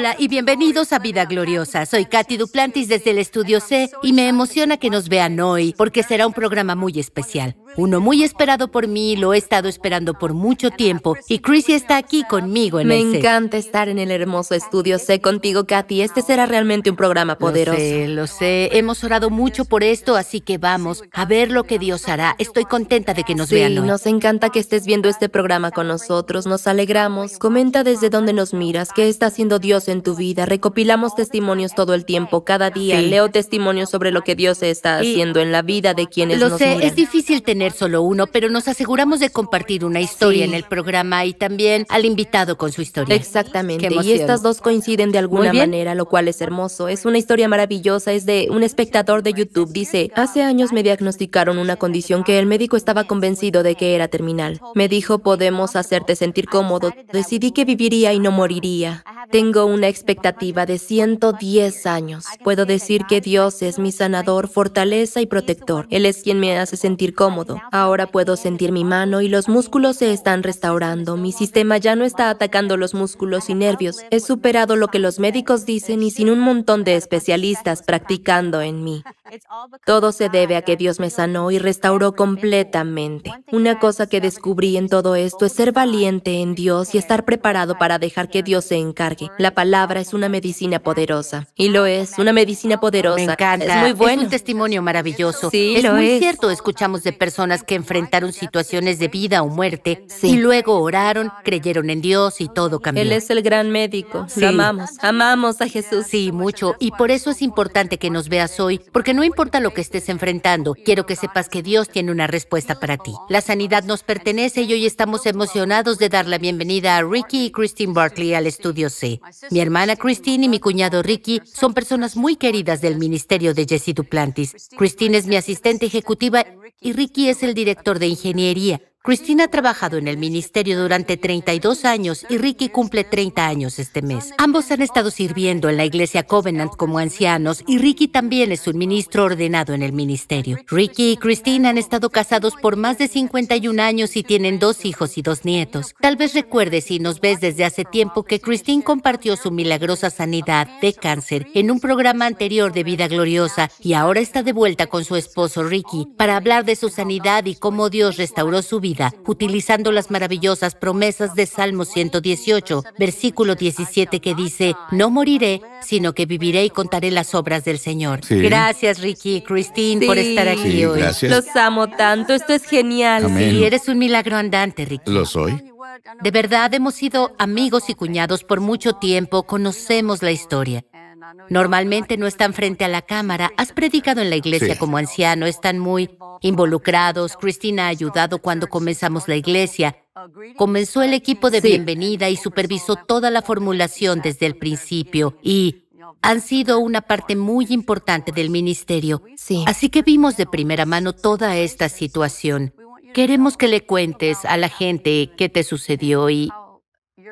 Hola y bienvenidos a Vida Gloriosa. Soy Katy Duplantis desde el Estudio C y me emociona que nos vean hoy porque será un programa muy especial uno muy esperado por mí, lo he estado esperando por mucho tiempo y Chrissy está aquí conmigo en Me el set. encanta estar en el hermoso estudio sé contigo, Kathy, Este será realmente un programa poderoso. Lo sé, lo sé. Hemos orado mucho por esto, así que vamos a ver lo que Dios hará. Estoy contenta de que nos vean nos encanta que estés viendo este programa con nosotros. Nos alegramos. Comenta desde dónde nos miras, qué está haciendo Dios en tu vida. Recopilamos testimonios todo el tiempo, cada día. Leo testimonios sobre lo que Dios está haciendo en la vida de quienes lo Lo sé, es difícil tener solo uno, pero nos aseguramos de compartir una historia en el programa y también al invitado con su historia. Exactamente. Y estas dos coinciden de alguna manera, lo cual es hermoso. Es una historia maravillosa. Es de un espectador de YouTube. Dice, hace años me diagnosticaron una condición que el médico estaba convencido de que era terminal. Me dijo, podemos hacerte sentir cómodo. Decidí que viviría y no moriría. Tengo una expectativa de 110 años. Puedo decir que Dios es mi sanador, fortaleza y protector. Él es quien me hace sentir cómodo. Ahora puedo sentir mi mano y los músculos se están restaurando. Mi sistema ya no está atacando los músculos y nervios. He superado lo que los médicos dicen y sin un montón de especialistas practicando en mí. Todo se debe a que Dios me sanó y restauró completamente. Una cosa que descubrí en todo esto es ser valiente en Dios y estar preparado para dejar que Dios se encargue. La palabra es una medicina poderosa. Y lo es, una medicina poderosa. Me encanta. Es muy bueno. Es un testimonio maravilloso. Sí, es lo muy es. cierto. Escuchamos de personas que enfrentaron situaciones de vida o muerte y luego oraron, creyeron en Dios y todo cambió. Él es el gran médico. Sí. amamos. Amamos a Jesús. Sí, mucho. Y por eso es importante que nos veas hoy, porque no no importa lo que estés enfrentando, quiero que sepas que Dios tiene una respuesta para ti. La sanidad nos pertenece y hoy estamos emocionados de dar la bienvenida a Ricky y Christine Barkley al estudio C. Mi hermana Christine y mi cuñado Ricky son personas muy queridas del ministerio de Jesse Duplantis. Christine es mi asistente ejecutiva y Ricky es el director de ingeniería. Christine ha trabajado en el ministerio durante 32 años y Ricky cumple 30 años este mes. Ambos han estado sirviendo en la iglesia Covenant como ancianos y Ricky también es un ministro ordenado en el ministerio. Ricky y Christine han estado casados por más de 51 años y tienen dos hijos y dos nietos. Tal vez recuerdes si nos ves desde hace tiempo que Christine compartió su milagrosa sanidad de cáncer en un programa anterior de Vida Gloriosa y ahora está de vuelta con su esposo Ricky para hablar de su sanidad y cómo Dios restauró su vida utilizando las maravillosas promesas de Salmo 118, versículo 17 que dice, no moriré, sino que viviré y contaré las obras del Señor. Gracias Ricky y Christine por estar aquí hoy. Los amo tanto, esto es genial. Y Sí, eres un milagro andante, Ricky. Lo soy. De verdad, hemos sido amigos y cuñados por mucho tiempo, conocemos la historia. Normalmente no están frente a la cámara. Has predicado en la iglesia como anciano, están muy involucrados. Cristina ha ayudado cuando comenzamos la iglesia. Comenzó el equipo de bienvenida y supervisó toda la formulación desde el principio y han sido una parte muy importante del ministerio. Así que vimos de primera mano toda esta situación. Queremos que le cuentes a la gente qué te sucedió y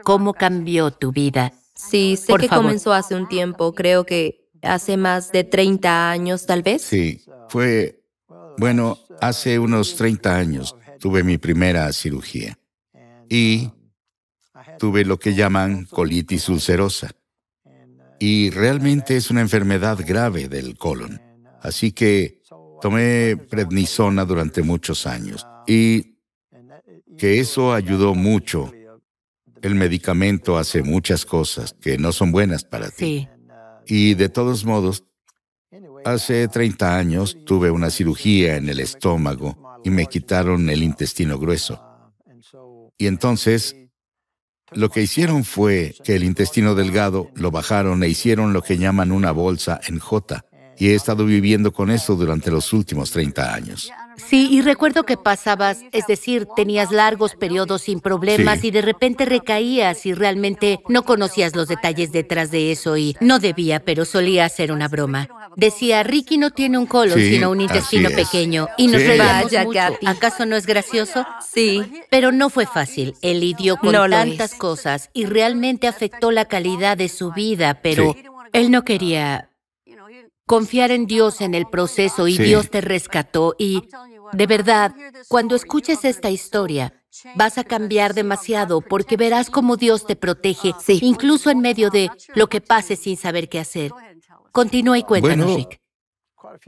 cómo cambió tu vida. Sí, sé que comenzó hace un tiempo, creo que hace más de 30 años tal vez. Sí, fue, bueno, hace unos 30 años tuve mi primera cirugía y tuve lo que llaman colitis ulcerosa. Y realmente es una enfermedad grave del colon. Así que tomé prednisona durante muchos años y que eso ayudó mucho el medicamento hace muchas cosas que no son buenas para ti. Y de todos modos, hace 30 años tuve una cirugía en el estómago y me quitaron el intestino grueso. Y entonces, lo que hicieron fue que el intestino delgado lo bajaron e hicieron lo que llaman una bolsa en J. Y he estado viviendo con eso durante los últimos 30 años. Sí, y recuerdo que pasabas, es decir, tenías largos periodos sin problemas y de repente recaías y realmente no conocías los detalles detrás de eso y no debía, pero solía hacer una broma. Decía, Ricky no tiene un colon, sino un intestino pequeño y nos reíamos mucho. ¿Acaso no es gracioso? Sí. Pero no fue fácil. Él lidió con tantas cosas y realmente afectó la calidad de su vida, pero él no quería confiar en Dios en el proceso y Dios te rescató. Y de verdad, cuando escuches esta historia, vas a cambiar demasiado porque verás cómo Dios te protege, incluso en medio de lo que pase sin saber qué hacer. Continúa y cuéntanos,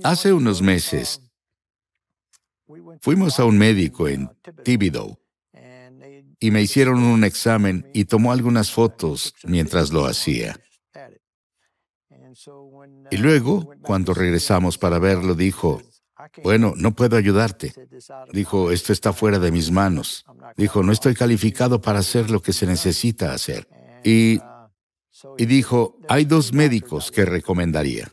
Hace unos meses fuimos a un médico en Tibido y me hicieron un examen y tomó algunas fotos mientras lo hacía. Y luego, cuando regresamos para verlo, dijo, bueno, no puedo ayudarte. Dijo, esto está fuera de mis manos. Dijo, no estoy calificado para hacer lo que se necesita hacer. Y, y dijo, hay dos médicos que recomendaría.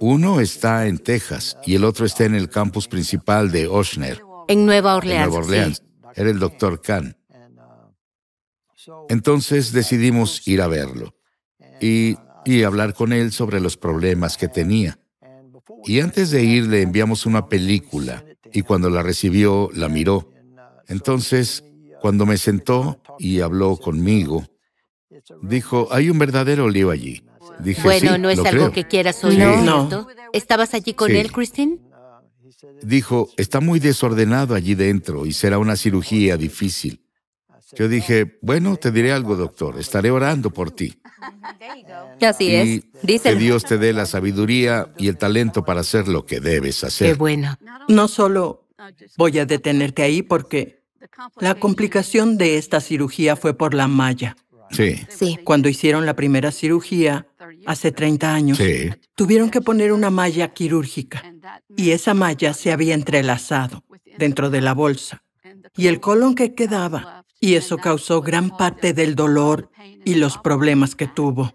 Uno está en Texas y el otro está en el campus principal de Oshner. En Nueva Orleans. Era el doctor Khan. Entonces decidimos ir a verlo. Y y hablar con él sobre los problemas que tenía. Y antes de ir le enviamos una película y cuando la recibió la miró. Entonces, cuando me sentó y habló conmigo, dijo, hay un verdadero lío allí. Dije, bueno, no es algo que quieras oír, no. ¿Estabas allí con él, Christine? Dijo, está muy desordenado allí dentro y será una cirugía difícil. Yo dije, bueno, te diré algo, doctor, estaré orando por ti. Así es. que Dios te dé la sabiduría y el talento para hacer lo que debes hacer. Qué bueno. No solo voy a detenerte ahí porque la complicación de esta cirugía fue por la malla. Sí. Cuando hicieron la primera cirugía, hace 30 años, tuvieron que poner una malla quirúrgica y esa malla se había entrelazado dentro de la bolsa. Y el colon que quedaba y eso causó gran parte del dolor y los problemas que tuvo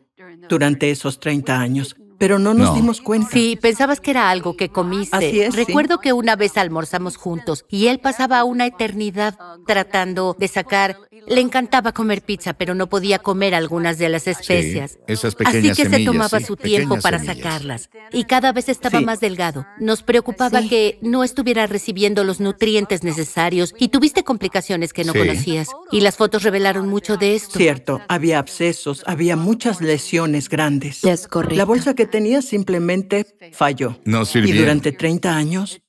durante esos 30 años pero no nos dimos cuenta. Sí, pensabas que era algo que comiste. Así es, Recuerdo que una vez almorzamos juntos y él pasaba una eternidad tratando de sacar. Le encantaba comer pizza, pero no podía comer algunas de las especias. esas pequeñas Así que se tomaba su tiempo para sacarlas. Y cada vez estaba más delgado. Nos preocupaba que no estuviera recibiendo los nutrientes necesarios y tuviste complicaciones que no conocías. Y las fotos revelaron mucho de esto. Cierto, había abscesos, había muchas lesiones grandes. Es correcto. La bolsa que tenía simplemente falló. No Y durante 30 años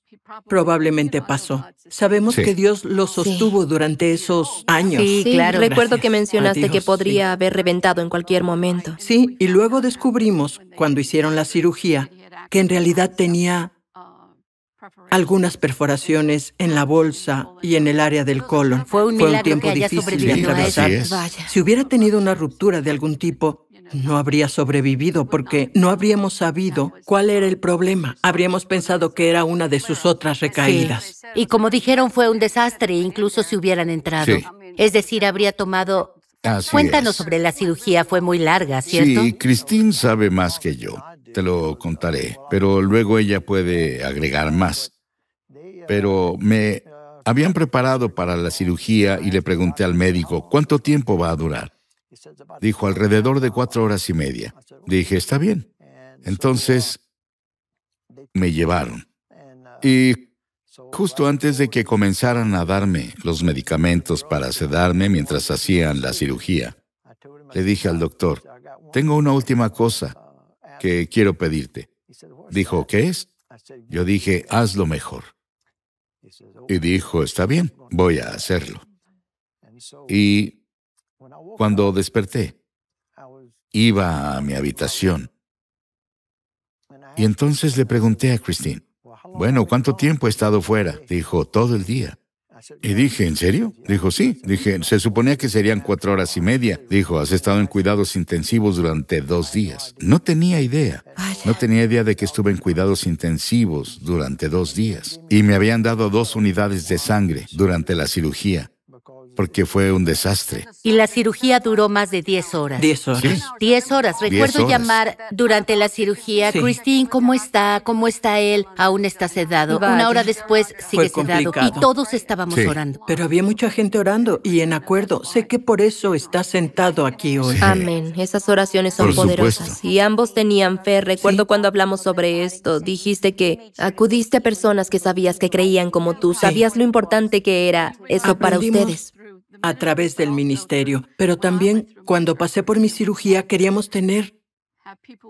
probablemente pasó. Sabemos que Dios lo sostuvo durante esos años. Sí, claro. Recuerdo que mencionaste que podría haber reventado en cualquier momento. Sí, y luego descubrimos, cuando hicieron la cirugía, que en realidad tenía algunas perforaciones en la bolsa y en el área del colon. Fue un, Fue un tiempo difícil de atravesar. Si hubiera tenido una ruptura de algún tipo, no habría sobrevivido porque no habríamos sabido cuál era el problema. Habríamos pensado que era una de sus otras recaídas. Y como dijeron, fue un desastre, incluso si hubieran entrado. Es decir, habría tomado... Cuéntanos sobre la cirugía, fue muy larga, ¿cierto? Sí, Christine sabe más que yo, te lo contaré, pero luego ella puede agregar más. Pero me habían preparado para la cirugía y le pregunté al médico, ¿cuánto tiempo va a durar? Dijo, alrededor de cuatro horas y media. Dije, está bien. Entonces, me llevaron. Y justo antes de que comenzaran a darme los medicamentos para sedarme mientras hacían la cirugía, le dije al doctor, tengo una última cosa que quiero pedirte. Dijo, ¿qué es? Yo dije, hazlo mejor. Y dijo, está bien, voy a hacerlo. Y cuando desperté, iba a mi habitación. Y entonces le pregunté a Christine, bueno, ¿cuánto tiempo he estado fuera? Dijo, todo el día. Y dije, ¿en serio? Dijo, sí. Dije, se suponía que serían cuatro horas y media. Dijo, has estado en cuidados intensivos durante dos días. No tenía idea. No tenía idea de que estuve en cuidados intensivos durante dos días. Y me habían dado dos unidades de sangre durante la cirugía porque fue un desastre. Y la cirugía duró más de 10 horas. 10 horas. 10 horas. Recuerdo llamar durante la cirugía, Christine, ¿cómo está? ¿Cómo está él? Aún está sedado. Una hora después sigue sedado. Y todos estábamos orando. Pero había mucha gente orando y en acuerdo. Sé que por eso está sentado aquí hoy. Amén. Esas oraciones son poderosas. Y ambos tenían fe. Recuerdo cuando hablamos sobre esto. Dijiste que acudiste a personas que sabías que creían como tú. Sabías lo importante que era eso para ustedes a través del ministerio, pero también cuando pasé por mi cirugía queríamos tener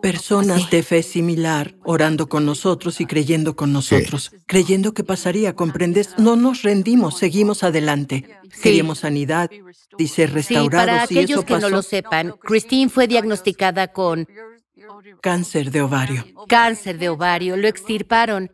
personas de fe similar orando con nosotros y creyendo con nosotros, creyendo que pasaría, ¿comprendes? No nos rendimos, seguimos adelante. Queríamos sanidad y ser restaurados. Sí, para aquellos que no lo sepan, Christine fue diagnosticada con cáncer de ovario. Cáncer de ovario, lo extirparon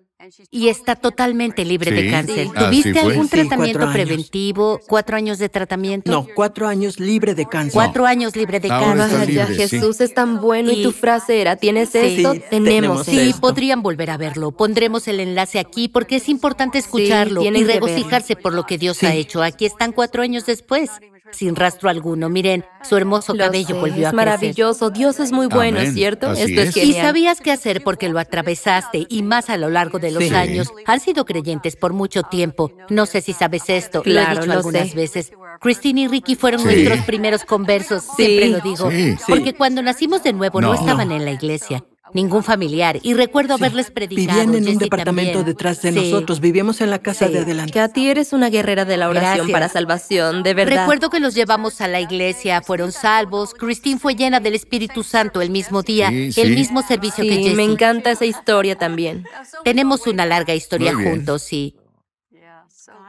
y está totalmente libre de cáncer. ¿Tuviste algún tratamiento preventivo? ¿Cuatro años de tratamiento? No, cuatro años libre de cáncer. Cuatro años libre de cáncer. Libre, ya, Jesús es tan bueno y, tu frase era, ¿tienes esto? tenemos. Sí, podrían volver a verlo. Pondremos el enlace aquí porque es importante escucharlo y regocijarse por lo que Dios ha hecho. Aquí están cuatro años después sin rastro alguno. Miren, su hermoso cabello volvió a es maravilloso. Dios es muy bueno, ¿cierto? Esto es. Y sabías qué hacer porque lo atravesaste y más a lo largo de los años. Han sido creyentes por mucho tiempo. No sé si sabes esto, lo he dicho algunas veces. Christine y Ricky fueron nuestros primeros conversos, siempre lo digo. Porque cuando nacimos de nuevo no, estaban en la iglesia ningún familiar. Y recuerdo haberles predicado. Vivían en un departamento detrás de nosotros. Vivíamos en la casa de adelante. Katy, eres una guerrera de la oración para salvación, de verdad. Recuerdo que los llevamos a la iglesia, fueron salvos. Christine fue llena del Espíritu Santo el mismo día, el mismo servicio que Jesse. me encanta esa historia también. Tenemos una larga historia juntos, sí.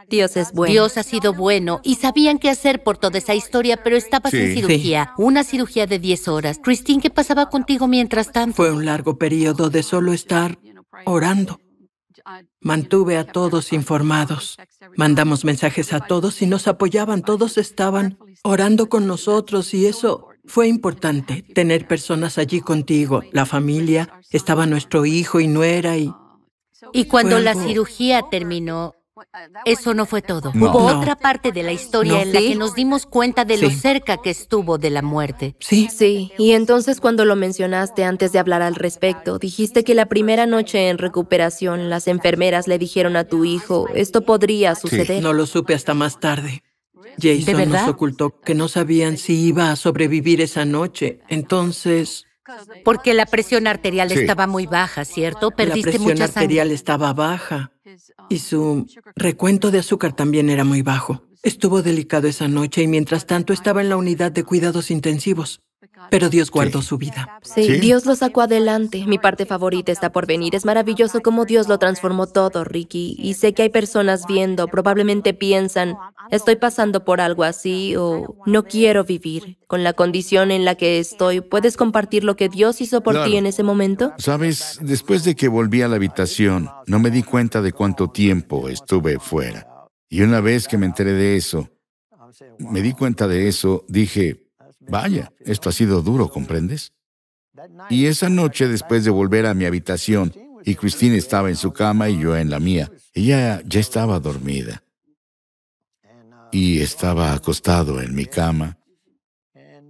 Dios es bueno. Dios ha sido bueno y sabían qué hacer por toda esa historia, pero estabas en cirugía, una cirugía de 10 horas. Christine, ¿qué pasaba contigo mientras tanto? Fue un largo periodo de solo estar orando. Mantuve a todos informados. Mandamos mensajes a todos y nos apoyaban. Todos estaban orando con nosotros y eso fue importante, tener personas allí contigo. La familia, estaba nuestro hijo y nuera y... Y cuando la cirugía terminó, Ah, Eso no fue todo. Hubo otra parte de la historia en la que nos dimos cuenta de lo cerca que estuvo de la muerte. Sí. Sí, y entonces cuando lo mencionaste antes de hablar al respecto, dijiste que la primera noche en recuperación las enfermeras le dijeron a tu hijo, esto podría suceder. No lo supe hasta más tarde. Jason nos ocultó que no sabían si iba a sobrevivir esa noche. Entonces, porque la presión arterial estaba muy baja, ¿cierto? Perdiste la presión arterial estaba baja um, y su recuento de azúcar también era muy bajo. Estuvo delicado esa noche y mientras tanto estaba en la unidad de cuidados intensivos pero Dios guardó su vida. Sí, Dios lo sacó adelante. Mi parte favorita está por venir. Es maravilloso cómo Dios lo transformó todo, Ricky. Y sé que hay personas viendo, probablemente piensan, estoy pasando por algo así o no quiero vivir. Con la condición en la que estoy, ¿puedes compartir lo que Dios hizo por ti en ese momento? Sabes, después de que volví a la habitación, no me di cuenta de cuánto tiempo estuve fuera. Y una vez que me enteré de eso, me di cuenta de eso, dije, Vaya, esto ha sido duro, ¿comprendes? Y esa noche, después de volver a mi habitación, y Christine estaba en su cama y yo en la mía, ella ya estaba dormida. Y estaba acostado en mi cama.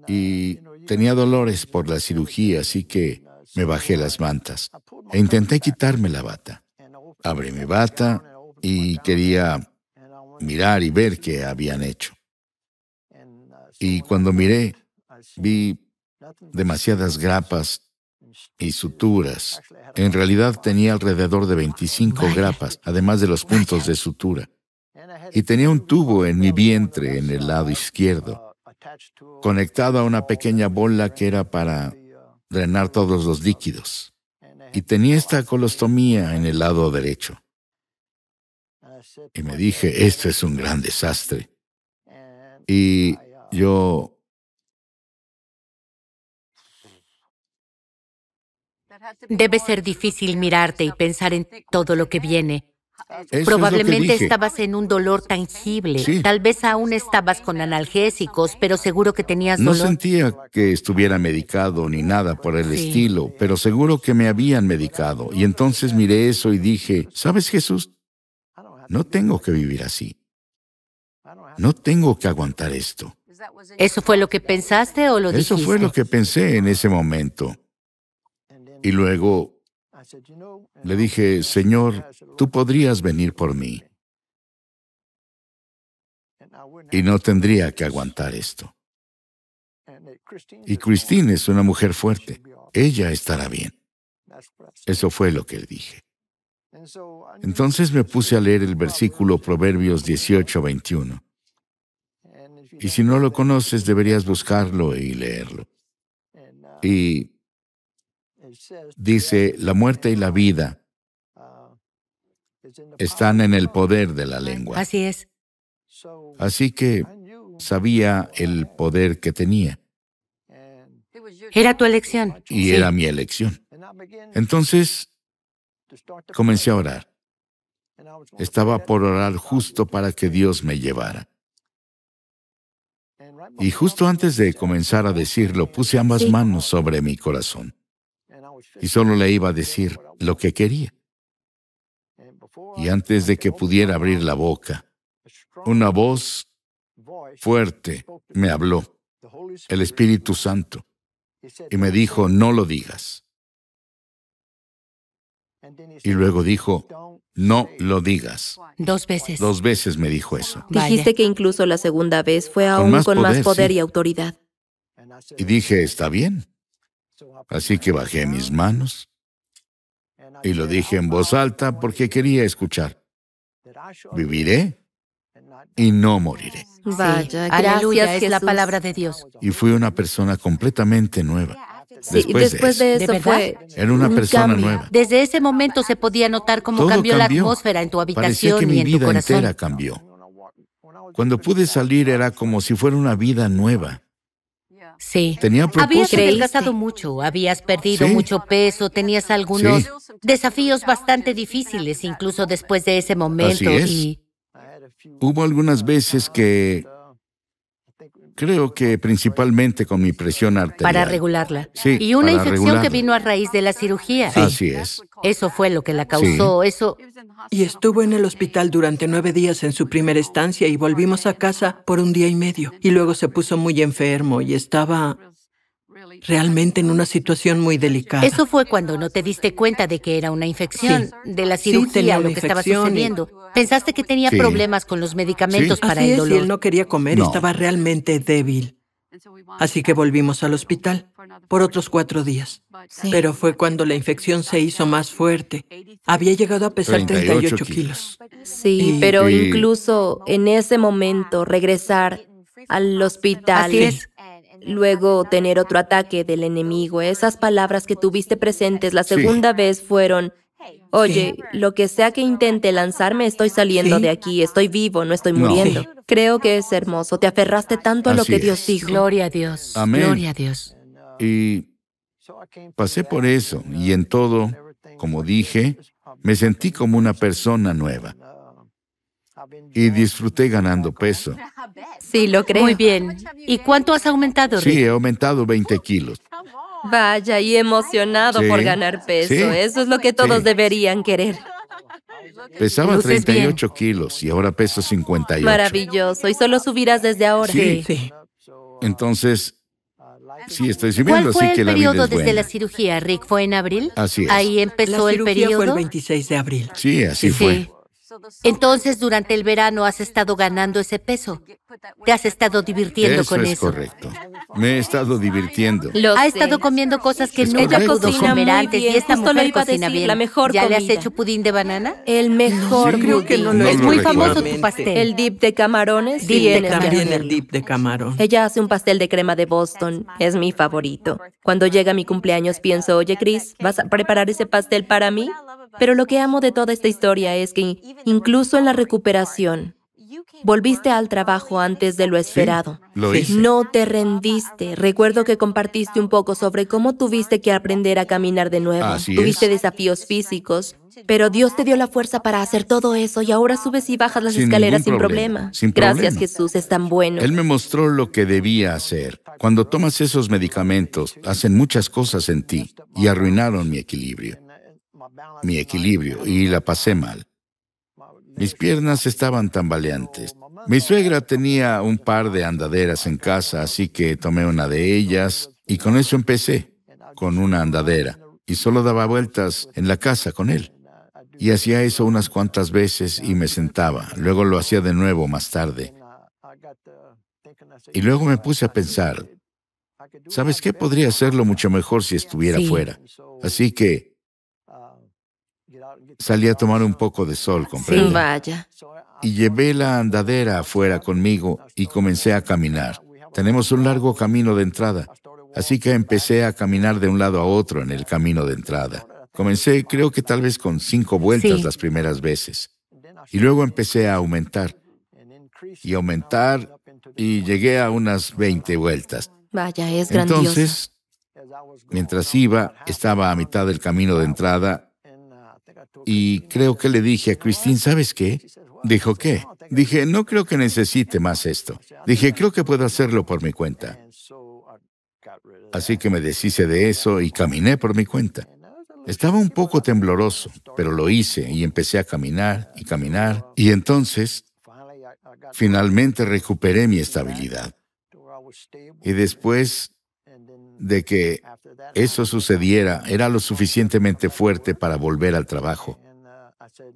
Y tenía dolores por la cirugía, así que me bajé las mantas e intenté quitarme la bata. Abrí mi bata y quería mirar y ver qué habían hecho. Y cuando miré, Vi demasiadas grapas y este, suturas. En realidad tenía alrededor de 25 grapas, además de los puntos de sutura. Y tenía un tubo en mi vientre, en el lado izquierdo, uh, conectado a una pequeña bola que era para uh, drenar todos los líquidos. Y tenía esta colostomía en el lado derecho. Y me dije, esto es un gran desastre. Y uh, yo Debe ser difícil mirarte y pues, pensar en todo lo que viene. Eh, Probablemente estabas en un dolor tangible. Tal vez aún estabas con analgésicos, pero seguro que tenías dolor. No sentía que estuviera medicado ni nada por el estilo, pero seguro que me habían medicado. Y entonces miré eso y dije, ¿sabes Jesús? No tengo que vivir así. No tengo que aguantar esto. ¿Eso fue lo que pensaste o lo dijiste? Eso fue lo que pensé en ese momento. Y luego le dije, Señor, tú podrías venir por mí. Y no tendría que aguantar esto. Y Christine es una mujer fuerte. Ella estará bien. Eso fue lo que le dije. Entonces me puse a leer el versículo Proverbios 18, 21. Y si no lo conoces, deberías buscarlo y leerlo. Y Dice, la muerte y la vida están en el poder de la lengua. Así es. Así que sabía el poder que tenía. Era tu elección. Y era mi elección. Entonces, comencé a orar. Estaba por orar justo para que Dios me llevara. Y justo antes de comenzar a decirlo, puse ambas manos sobre mi corazón y solo le iba a decir lo que quería. Y antes de que pudiera abrir la boca, una voz fuerte me habló, el Espíritu Santo, y me dijo, no lo digas. Y luego dijo, no lo digas. Dos veces. Dos veces me dijo eso. Dijiste que incluso la segunda vez fue aún con más poder, y autoridad. Y dije, está bien. Así que bajé mis manos y lo dije en voz alta porque quería escuchar. Viviré y no moriré. Vaya, aleluya, es la palabra de Dios. Y fui una persona completamente nueva. Después, después de eso, fue era una persona nueva. Desde ese momento se podía notar cómo cambió, la atmósfera en tu habitación y en tu corazón. cambió. Cuando pude salir era como si fuera una vida nueva. Sí. Tenía propósito. Habías adelgazado mucho, habías perdido mucho peso, tenías algunos desafíos bastante difíciles, incluso después de ese momento. Y... Hubo algunas veces que Creo que principalmente con mi presión arterial. Para regularla. Sí. Y una infección que vino a raíz de la cirugía. Sí. Así es. Eso fue lo que la causó, eso. Y estuvo en el hospital durante nueve días en su primera estancia y volvimos a casa por un día y medio. Y luego se puso muy enfermo y estaba realmente en una situación muy delicada. Eso fue cuando no te diste cuenta de que era una infección, de la cirugía, lo que estaba sucediendo. Pensaste que tenía problemas con los medicamentos para él. el dolor. y él no quería comer, estaba realmente débil. Así que volvimos al hospital por otros cuatro días. Pero fue cuando la infección se hizo más fuerte. Había llegado a pesar 38, kilos. Sí, pero incluso en ese momento regresar al hospital Así es luego tener otro ataque del enemigo. Esas palabras que tuviste presentes la segunda vez fueron, oye, lo que sea que intente lanzarme, estoy saliendo de aquí, estoy vivo, no estoy muriendo. Creo que es hermoso, te aferraste tanto a lo que Dios dijo. Gloria a Dios. Amén. Gloria a Dios. Y pasé por eso y en todo, como dije, me sentí como una persona nueva y disfruté ganando peso. Sí, lo creo. Muy bien. ¿Y cuánto has aumentado? Rick? Sí, he aumentado 20 kilos. Vaya, y emocionado por ganar peso. Eso es lo que todos deberían querer. Pesaba 38 kilos y ahora peso 58. Maravilloso. Y solo subirás desde ahora. Sí. sí. Entonces, sí estoy subiendo, ¿Cuál fue así el que periodo desde la cirugía, Rick? ¿Fue en abril? Así es. Ahí empezó el periodo. fue el 26 de abril. Sí, así fue. Entonces, durante el verano has estado ganando ese peso. Te has estado divirtiendo eso con es correcto. Me he estado divirtiendo. ha estado comiendo cosas que nunca pudo antes y esta cocina bien. La mejor ¿Ya le has hecho pudín de banana? El mejor creo que es muy famoso tu pastel. El dip de camarones. también el dip de camarón. Ella hace un pastel de crema de Boston. Es mi favorito. Cuando llega mi cumpleaños pienso, oye Chris, ¿vas a preparar ese pastel para mí? Pero lo que amo de toda esta historia es que incluso en la recuperación, Volviste al trabajo antes de lo esperado. lo hice. No te rendiste. Recuerdo que compartiste un poco sobre cómo tuviste que aprender a caminar de nuevo. tuviste desafíos físicos, pero Dios te dio la fuerza para hacer todo eso y ahora subes y bajas las escaleras sin problema. Gracias Jesús, es tan bueno. Él me mostró lo que debía hacer. Cuando tomas esos medicamentos, hacen muchas cosas en ti y arruinaron mi equilibrio mi equilibrio y la pasé mal. Mis piernas estaban tambaleantes. Mi suegra tenía un par de andaderas en casa, así que tomé una de ellas y con eso empecé, con una andadera, y solo daba vueltas en la casa con él. Y hacía eso unas cuantas veces y me sentaba, luego lo hacía de nuevo más tarde. Y luego me puse a pensar, ¿sabes qué? Podría hacerlo mucho mejor si estuviera fuera. Así que Salí a tomar un poco de sol, compré. vaya. Y llevé la andadera afuera conmigo y comencé a caminar. Tenemos un largo camino de entrada, así que empecé a caminar de un lado a otro en el camino de entrada. Comencé creo que tal vez con cinco vueltas las primeras veces. Y luego empecé a aumentar y aumentar y llegué a unas 20 vueltas. Vaya, es grandioso. Entonces, mientras iba, estaba a mitad del camino de entrada y creo que le dije a Christine, ¿sabes qué? Dijo, pues, ¿qué? Dije, no creo que necesite más esto. Dije, creo que puedo hacerlo por mi cuenta. Así que me deshice de eso y caminé por mi cuenta. Estaba un poco tembloroso, pero lo hice y empecé a caminar y caminar. Y entonces, finalmente recuperé mi estabilidad. Y después de que eso sucediera era lo suficientemente fuerte para volver al trabajo.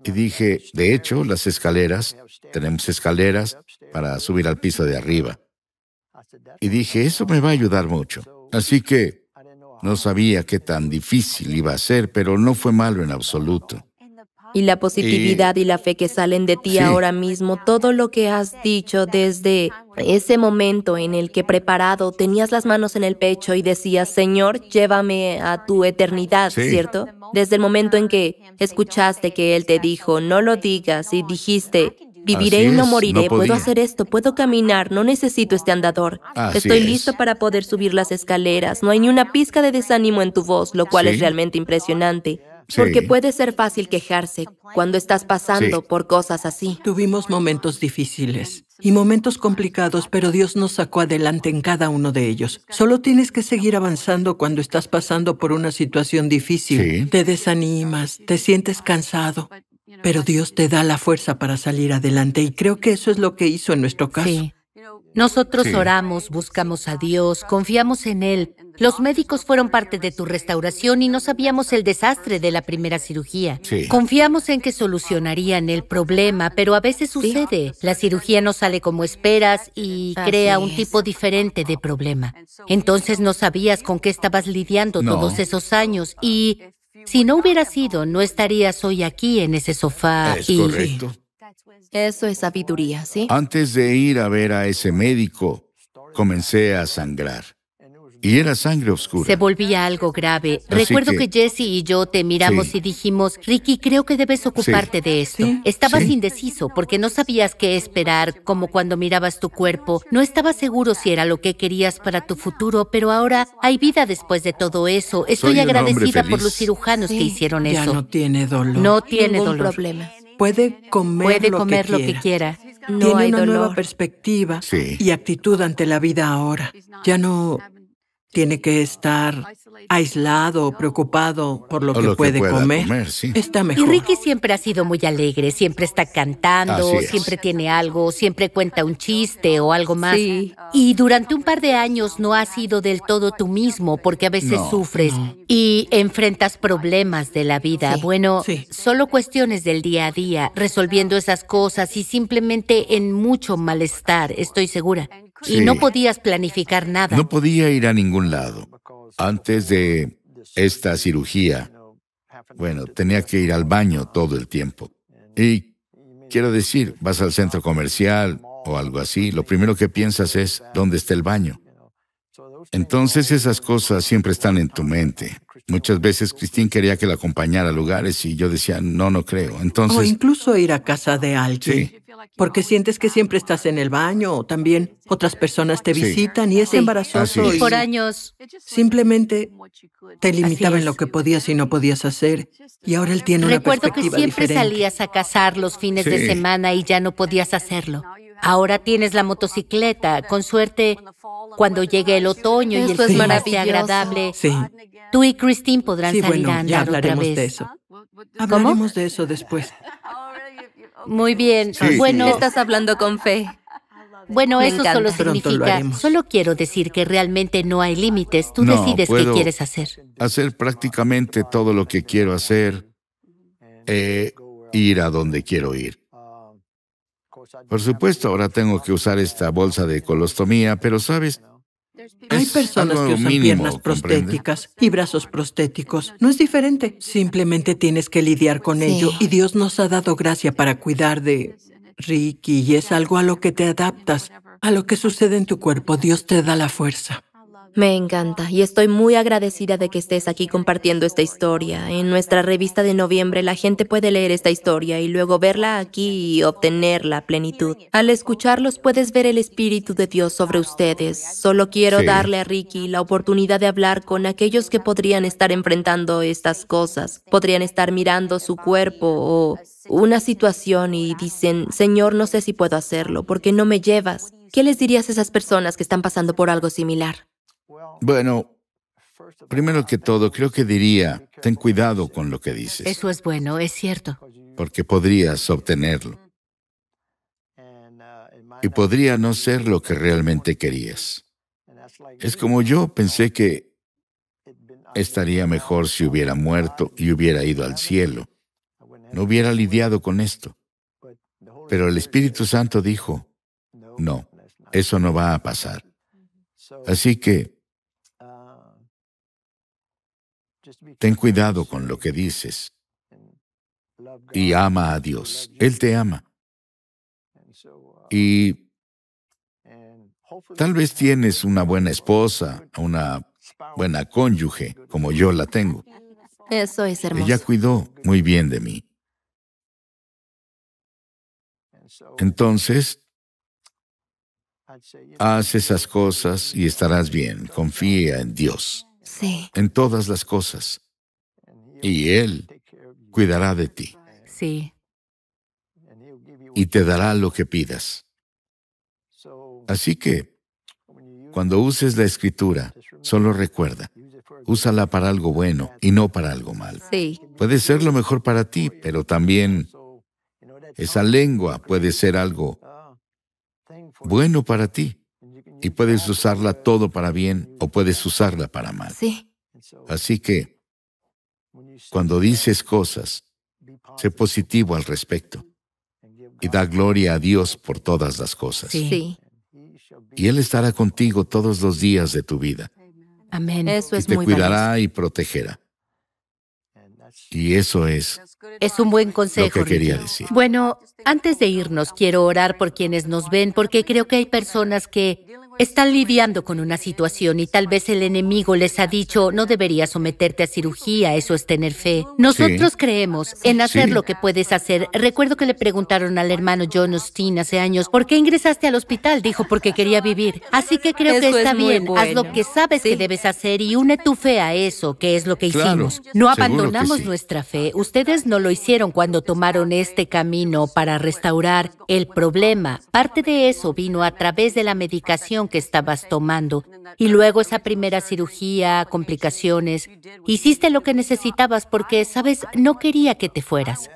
Y dije, de hecho, las escaleras, tenemos escaleras para subir al piso de arriba. Y dije, eso me va a ayudar mucho. Así que no sabía qué tan difícil iba a ser, pero no fue malo en absoluto y la positividad y, la fe que salen de ti ahora mismo, todo lo que has dicho desde ese momento en el que preparado tenías las manos en el pecho y decías, Señor, llévame a tu eternidad, ¿cierto? Desde el momento en que escuchaste que Él te dijo, no lo digas y dijiste, Viviré y no moriré, puedo hacer esto, puedo caminar, no necesito este andador. Estoy listo para poder subir las escaleras, no hay ni una pizca de desánimo en tu voz, lo cual es realmente impresionante. Porque puede ser fácil quejarse cuando estás pasando por cosas así. Tuvimos momentos difíciles y momentos complicados, pero Dios nos sacó adelante en cada uno de ellos. Solo tienes que seguir avanzando cuando estás pasando por una situación difícil. Te desanimas, te sientes cansado, pero Dios te da la fuerza para salir adelante y creo que eso es lo que hizo en nuestro caso. Nosotros oramos, buscamos a Dios, confiamos en Él. Los médicos fueron parte de tu restauración y no sabíamos el desastre de la primera cirugía. Confiamos en que solucionarían el problema, pero a veces sucede. La cirugía no sale como esperas y crea un tipo diferente de problema. Entonces no sabías con qué estabas lidiando todos esos años y si no hubiera sido, no estarías hoy aquí en ese sofá. Es correcto. Eso es sabiduría, ¿sí? Antes de ir a ver a ese médico, comencé a sangrar. Y era sangre oscura. Se volvía algo grave. Recuerdo que, Jesse y yo te miramos y dijimos, Ricky, creo que debes ocuparte de esto. Estabas indeciso porque no sabías qué esperar, como cuando mirabas tu cuerpo. No estabas seguro si era lo que querías para tu futuro, pero ahora hay vida después de todo eso. Estoy agradecida por los cirujanos que hicieron eso. Ya no tiene dolor. No tiene Ningún problema. Puede comer, lo, que quiera. Tiene una nueva perspectiva y actitud ante la vida ahora. Ya no tiene que estar aislado preocupado por lo, que, puede comer, está mejor. Y Ricky siempre ha sido muy alegre, siempre está cantando, siempre tiene algo, siempre cuenta un chiste o algo más. Y durante un par de años no ha sido del todo tú mismo porque a veces sufres y enfrentas problemas de la vida. bueno, solo cuestiones del día a día, resolviendo esas cosas y simplemente en mucho malestar, estoy segura. Y no podías planificar nada. No podía ir a ningún lado. Antes de esta cirugía, bueno, tenía que ir al baño todo el tiempo. Y quiero decir, vas al centro comercial o algo así, lo primero que piensas es, ¿dónde está el baño? Entonces esas cosas siempre están en tu mente. Muchas veces Christine quería que la acompañara a lugares y yo decía, no, no creo. Entonces... O incluso ir a casa de alguien. Sí. Porque sientes que siempre estás en el baño o también otras personas te visitan y es embarazoso. por años. Simplemente te limitaba en lo que podías y no podías hacer. Y ahora él tiene Recuerdo una perspectiva Recuerdo que siempre salías a cazar los fines de semana y ya no podías hacerlo. Ahora tienes la motocicleta, con suerte cuando llegue el otoño y el es clima sea agradable. Tú y Christine podrán salir a andar De eso. Hablaremos de eso después. Muy bien. bueno, estás hablando con fe. Bueno, eso solo significa, solo quiero decir que realmente no hay límites. Tú decides qué quieres hacer. Hacer prácticamente todo lo que quiero hacer, e ir a donde quiero ir. Por pues, supuesto, ahora tengo que usar esta bolsa de colostomía, pero sabes, hay personas que usan piernas prostéticas y brazos prostéticos. No es diferente. Simplemente tienes que lidiar con ello y Dios nos ha dado gracia para cuidar de Ricky y es algo a lo que te adaptas, a lo que sucede en tu cuerpo. Dios te da la fuerza. Me encanta y estoy muy agradecida de que estés aquí compartiendo esta historia. En nuestra revista de noviembre la gente puede leer esta historia y luego verla aquí y obtener la plenitud. Al escucharlos puedes ver el Espíritu de Dios sobre ustedes. Solo quiero darle a Ricky la oportunidad de hablar con aquellos que podrían estar enfrentando estas cosas. Podrían estar mirando su cuerpo o una situación y dicen, Señor, no sé si puedo hacerlo porque no me llevas. ¿Qué les dirías a esas personas que están pasando por algo similar? Bueno, primero que todo, creo que diría, ten cuidado con lo que dices. Eso es bueno, es cierto. Porque podrías obtenerlo. Uh, y podría no ser lo que realmente querías. Es como yo pensé que estaría mejor si hubiera muerto y hubiera ido al cielo. No hubiera lidiado con esto. Pero el Espíritu Santo dijo, no, eso no va a pasar. Así que Ten cuidado con lo que dices y ama a Dios. Él te ama. Y tal vez tienes una buena esposa, una buena cónyuge, como yo la tengo. Eso es hermoso. Ella cuidó muy bien de mí. Entonces, haz esas cosas y estarás bien. Confía en Dios. En todas las cosas. Y Él cuidará de ti. Sí. Y te dará lo que pidas. Así que, cuando uses la escritura, solo recuerda, úsala para algo bueno y no para algo malo. Sí. Puede ser lo mejor para ti, pero también esa lengua puede ser algo bueno para ti y puedes usarla todo para bien o puedes usarla para mal. Sí. Así que, cuando dices cosas, sé positivo al respecto y da gloria a Dios por todas las cosas. Sí. Y Él estará contigo todos los días de tu vida. Amén. Eso es y te cuidará y protegerá. Y eso es. Es un buen consejo. Lo que quería decir. Bueno, antes de irnos, quiero orar por quienes nos ven, porque creo que hay personas que están lidiando con una situación y tal vez el enemigo les ha dicho, no deberías someterte a cirugía, eso es tener fe. Nosotros creemos en hacer lo que puedes hacer. Recuerdo que le preguntaron al hermano John Austin hace años, ¿por qué ingresaste al hospital? Dijo, porque quería vivir. Así que creo que está bien, haz lo que sabes que debes hacer y une tu fe a eso, que es lo que hicimos. No abandonamos nuestra fe. Ustedes no lo hicieron cuando tomaron este camino para restaurar el problema. Parte de eso vino a través de la medicación que estabas tomando. Y luego esa primera cirugía, complicaciones. Hiciste lo que necesitabas porque, sabes, no quería que te fueras.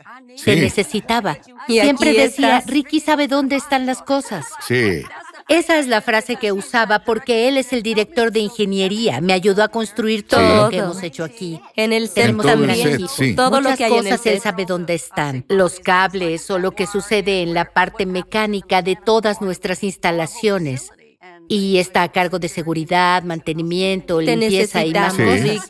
Te necesitaba. Siempre decía, Ricky sabe dónde están las cosas. Sí. Esa es la frase que usaba porque él es el director de ingeniería. Me ayudó a construir todo lo que hemos hecho aquí. En el set también. Todo, el cosas él sabe dónde están. Los cables o lo que sucede en la parte mecánica de todas nuestras instalaciones y está a cargo de seguridad, mantenimiento, limpieza y más cosas.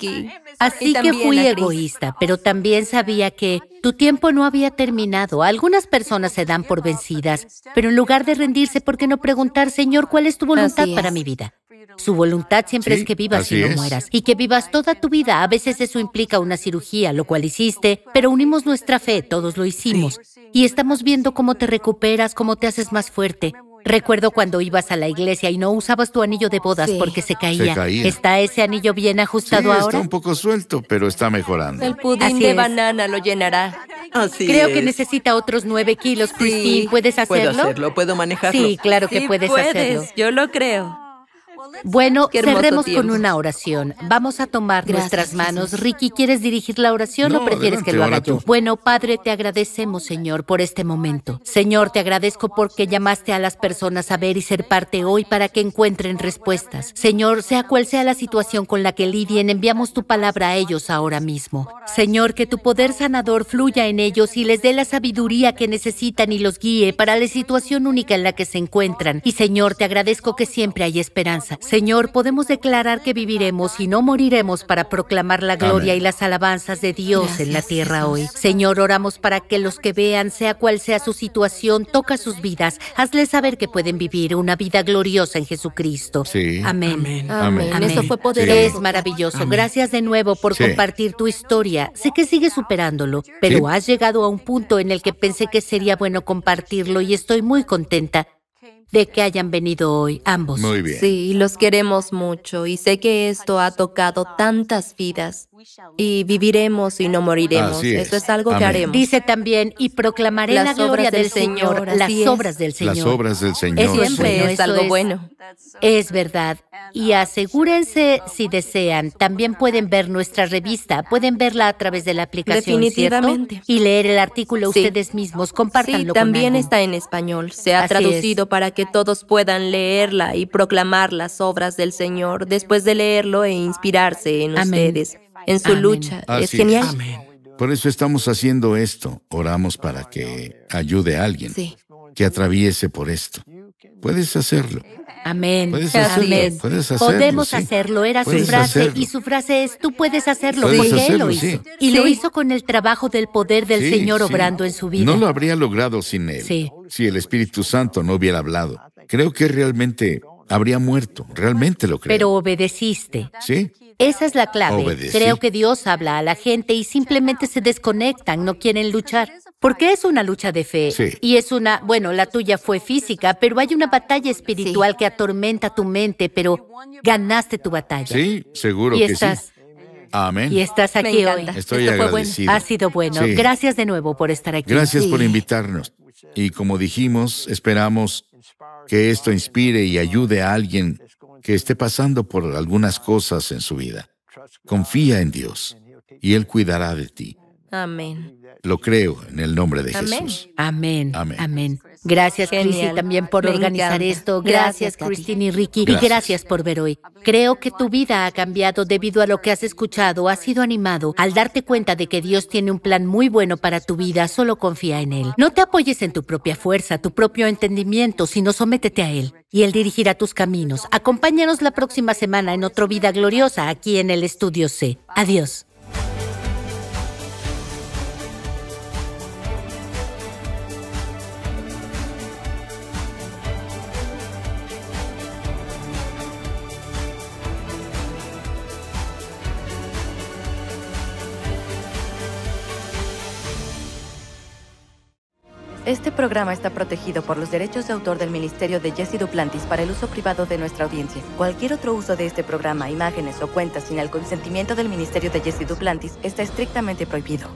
Así que fui egoísta, pero también sabía que tu tiempo no había terminado. Algunas personas se dan por vencidas, pero en lugar de rendirse, ¿por qué no preguntar, Señor, cuál es tu voluntad para mi vida? Su voluntad siempre es que vivas y no mueras, y que vivas toda tu vida. A veces eso implica una cirugía, lo cual hiciste, pero unimos nuestra fe, todos lo hicimos, y estamos viendo cómo te recuperas, cómo te haces más fuerte. Recuerdo cuando ibas a la iglesia y no usabas tu anillo de bodas porque se caía. se caía. ¿Está ese anillo bien ajustado sí, ahora? Está un poco suelto, pero está mejorando. El pudín de banana lo llenará. Así Creo que necesita otros nueve kilos, Christine. ¿Puedes hacerlo? Puedo hacerlo, puedo manejarlo. Sí, claro que puedes, puedes hacerlo. Yo lo creo. Bueno, cerremos con una oración. Vamos a tomar nuestras manos. Ricky, ¿quieres dirigir la oración o prefieres que lo haga yo? Bueno, Padre, te agradecemos, Señor, por este momento. Señor, te agradezco porque llamaste a las personas a ver y ser parte hoy para que encuentren respuestas. Señor, sea cual sea la situación con la que lidien, enviamos tu palabra a ellos ahora mismo. Señor, que tu poder sanador fluya en ellos y les dé la sabiduría que necesitan y los guíe para la situación única en la que se encuentran. Y Señor, te agradezco que siempre hay esperanza. Señor, podemos declarar que viviremos y no moriremos para proclamar la gloria y las alabanzas de Dios en la tierra hoy. Señor, oramos para que los que vean, sea cual sea su situación, toca sus vidas. Hazles saber que pueden vivir una vida gloriosa en Jesucristo. Sí. Amén. Amén. Amén. Eso fue poderoso. Es maravilloso. Gracias de nuevo por compartir tu historia. Sé que sigues superándolo, pero has llegado a un punto en el que pensé que sería bueno compartirlo y estoy muy contenta de que hayan venido hoy ambos. Muy bien. Sí, los queremos mucho y sé que esto ha tocado tantas vidas y viviremos y no moriremos. Eso es algo que haremos. Dice también, y proclamaré la gloria del, Señor, las obras del Señor. Las obras del Señor. Es siempre es algo bueno. Es verdad. Y asegúrense, si desean, también pueden ver nuestra revista, pueden verla a través de la aplicación, Definitivamente. ¿cierto? Y leer el artículo ustedes mismos, compártanlo también está en español. Se ha traducido para que todos puedan leerla y proclamar las obras del Señor después de leerlo e inspirarse en Amén. ustedes en su lucha. es genial. Por eso estamos haciendo esto. Oramos para que ayude a alguien que atraviese por esto. Puedes hacerlo. Amén. Puedes hacerlo, Podemos hacerlo, era su frase. Y su frase es, tú puedes hacerlo, porque Él lo hizo. Y lo hizo con el trabajo del poder del Señor obrando en su vida. No lo habría logrado sin Él, si el Espíritu Santo no hubiera hablado. Creo que realmente habría muerto, realmente lo creo. Pero obedeciste. Sí, esa es la clave. Creo que Dios habla a la gente y simplemente se desconectan, no quieren luchar. Porque es una lucha de fe. Y es una, bueno, la tuya fue física, pero hay una batalla espiritual que atormenta tu mente, pero ganaste tu batalla. Sí, seguro y que estás, sí. Amén. Y estás aquí hoy. Estoy Ha sido bueno. Gracias de nuevo por estar aquí. Gracias por invitarnos. Y como dijimos, esperamos que esto inspire y ayude a alguien que esté pasando por algunas cosas en su vida. Confía en Dios y Él cuidará de ti. Amén. Lo creo en el nombre de Jesús. Amén. Amén. Gracias, y también por organizar esto. Gracias, Christine y Ricky. Y gracias por ver hoy. Creo que tu vida ha cambiado debido a lo que has escuchado. Has sido animado al darte cuenta de que Dios tiene un plan muy bueno para tu vida. Solo confía en Él. No te apoyes en tu propia fuerza, tu propio entendimiento, sino sométete a Él. Y Él dirigirá tus caminos. Acompáñanos la próxima semana en Otro vida gloriosa aquí en el Estudio C. Adiós. Este programa está protegido por los derechos de autor del Ministerio de Jesse Duplantis para el uso privado de nuestra audiencia. Cualquier otro uso de este programa, imágenes o cuentas sin el consentimiento del Ministerio de Jesse Duplantis está estrictamente prohibido.